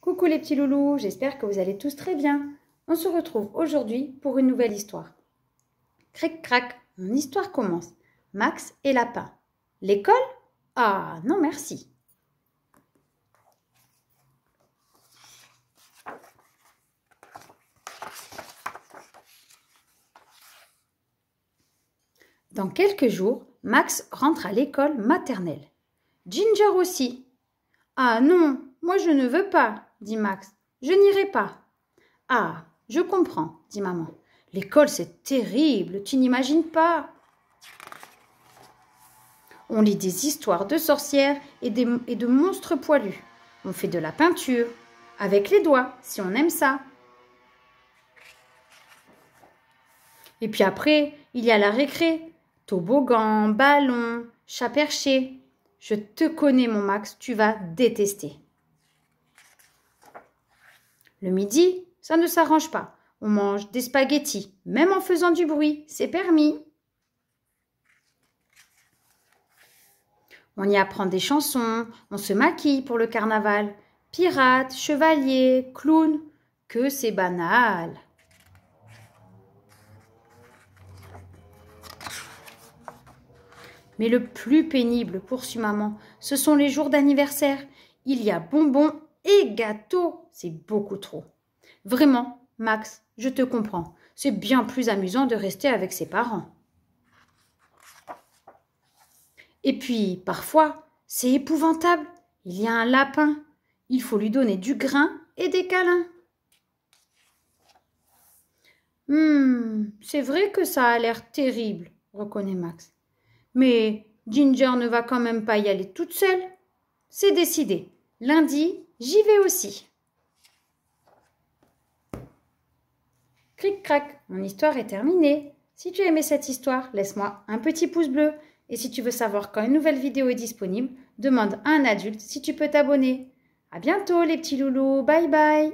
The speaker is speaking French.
Coucou les petits loulous, j'espère que vous allez tous très bien. On se retrouve aujourd'hui pour une nouvelle histoire. Crac crac, mon histoire commence. Max et Lapin. L'école Ah non merci. Dans quelques jours, Max rentre à l'école maternelle. Ginger aussi. Ah non, moi je ne veux pas, dit Max. Je n'irai pas. Ah, je comprends, dit maman. L'école, c'est terrible, tu n'imagines pas. On lit des histoires de sorcières et, de monstres poilus. On fait de la peinture, avec les doigts, si on aime ça. Et puis après, il y a la récré. Toboggan, ballon, chat perché. Je te connais, mon Max, tu vas détester. Le midi, ça ne s'arrange pas. On mange des spaghettis, même en faisant du bruit, c'est permis. On y apprend des chansons, on se maquille pour le carnaval. Pirate, chevalier, clown, que c'est banal. Mais le plus pénible, poursuit maman, ce sont les jours d'anniversaire. Il y a bonbons et gâteau, c'est beaucoup trop. Vraiment, Max, je te comprends. C'est bien plus amusant de rester avec ses parents. Et puis, parfois, c'est épouvantable. Il y a un lapin. Il faut lui donner du grain et des câlins. Hum, c'est vrai que ça a l'air terrible, reconnaît Max. Mais Ginger ne va quand même pas y aller toute seule. C'est décidé. Lundi, J'y vais aussi. Cric-crac, mon histoire est terminée. Si tu as aimé cette histoire, laisse-moi un petit pouce bleu. Et si tu veux savoir quand une nouvelle vidéo est disponible, demande à un adulte si tu peux t'abonner. À bientôt les petits loulous, bye bye